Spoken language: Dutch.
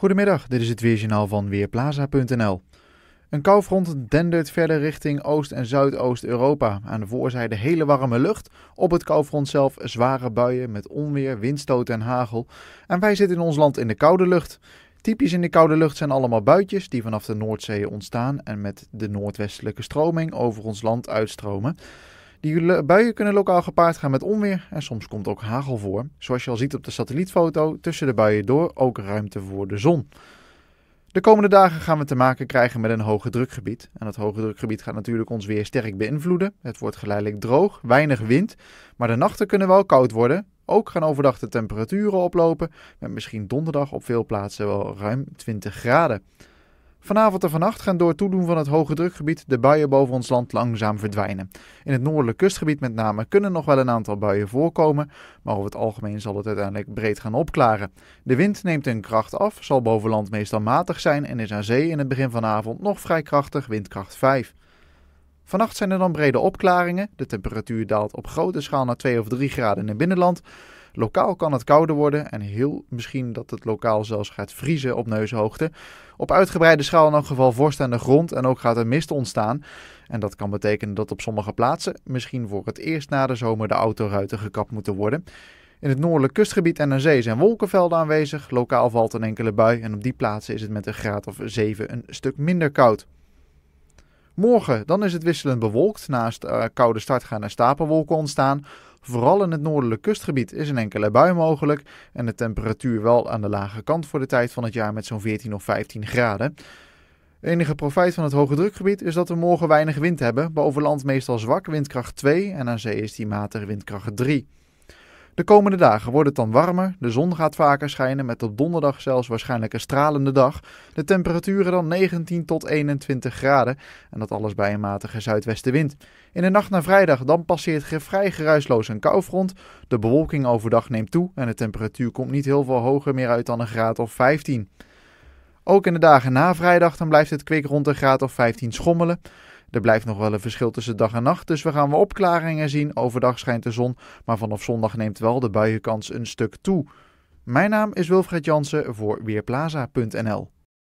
Goedemiddag, dit is het Weerjournaal van Weerplaza.nl. Een koufront dendert verder richting Oost- en Zuidoost-Europa. Aan de voorzijde hele warme lucht, op het koufront zelf zware buien met onweer, windstoten en hagel. En wij zitten in ons land in de koude lucht. Typisch in de koude lucht zijn allemaal buitjes die vanaf de Noordzee ontstaan en met de noordwestelijke stroming over ons land uitstromen. Die buien kunnen lokaal gepaard gaan met onweer en soms komt ook hagel voor. Zoals je al ziet op de satellietfoto, tussen de buien door ook ruimte voor de zon. De komende dagen gaan we te maken krijgen met een hoge drukgebied. En dat hoge drukgebied gaat natuurlijk ons weer sterk beïnvloeden. Het wordt geleidelijk droog, weinig wind, maar de nachten kunnen wel koud worden. Ook gaan overdag de temperaturen oplopen, met misschien donderdag op veel plaatsen wel ruim 20 graden. Vanavond en vannacht gaan door het toedoen van het hoge drukgebied de buien boven ons land langzaam verdwijnen. In het noordelijk kustgebied met name kunnen nog wel een aantal buien voorkomen, maar over het algemeen zal het uiteindelijk breed gaan opklaren. De wind neemt in kracht af, zal boven land meestal matig zijn en is aan zee in het begin van avond nog vrij krachtig, windkracht 5. Vannacht zijn er dan brede opklaringen. De temperatuur daalt op grote schaal naar 2 of 3 graden in het binnenland. Lokaal kan het kouder worden en heel misschien dat het lokaal zelfs gaat vriezen op neushoogte. Op uitgebreide schaal in elk geval vorst aan de grond en ook gaat er mist ontstaan. En dat kan betekenen dat op sommige plaatsen misschien voor het eerst na de zomer de autoruiten gekapt moeten worden. In het noordelijk kustgebied en aan zee zijn wolkenvelden aanwezig. Lokaal valt een enkele bui en op die plaatsen is het met een graad of 7 een stuk minder koud. Morgen dan is het wisselend bewolkt. Naast eh, koude start gaan er stapelwolken ontstaan. Vooral in het noordelijk kustgebied is een enkele bui mogelijk. En de temperatuur wel aan de lage kant voor de tijd van het jaar met zo'n 14 of 15 graden. Enige profijt van het hoge drukgebied is dat we morgen weinig wind hebben. Boven land meestal zwak, windkracht 2 en aan zee is die matige windkracht 3. De komende dagen wordt het dan warmer, de zon gaat vaker schijnen met op donderdag zelfs waarschijnlijk een stralende dag. De temperaturen dan 19 tot 21 graden en dat alles bij een matige zuidwestenwind. In de nacht naar vrijdag dan passeert vrij geruisloos een koufront. De bewolking overdag neemt toe en de temperatuur komt niet heel veel hoger meer uit dan een graad of 15. Ook in de dagen na vrijdag dan blijft het kwik rond een graad of 15 schommelen. Er blijft nog wel een verschil tussen dag en nacht, dus we gaan wel opklaringen zien. Overdag schijnt de zon, maar vanaf zondag neemt wel de buienkans een stuk toe. Mijn naam is Wilfred Jansen voor Weerplaza.nl.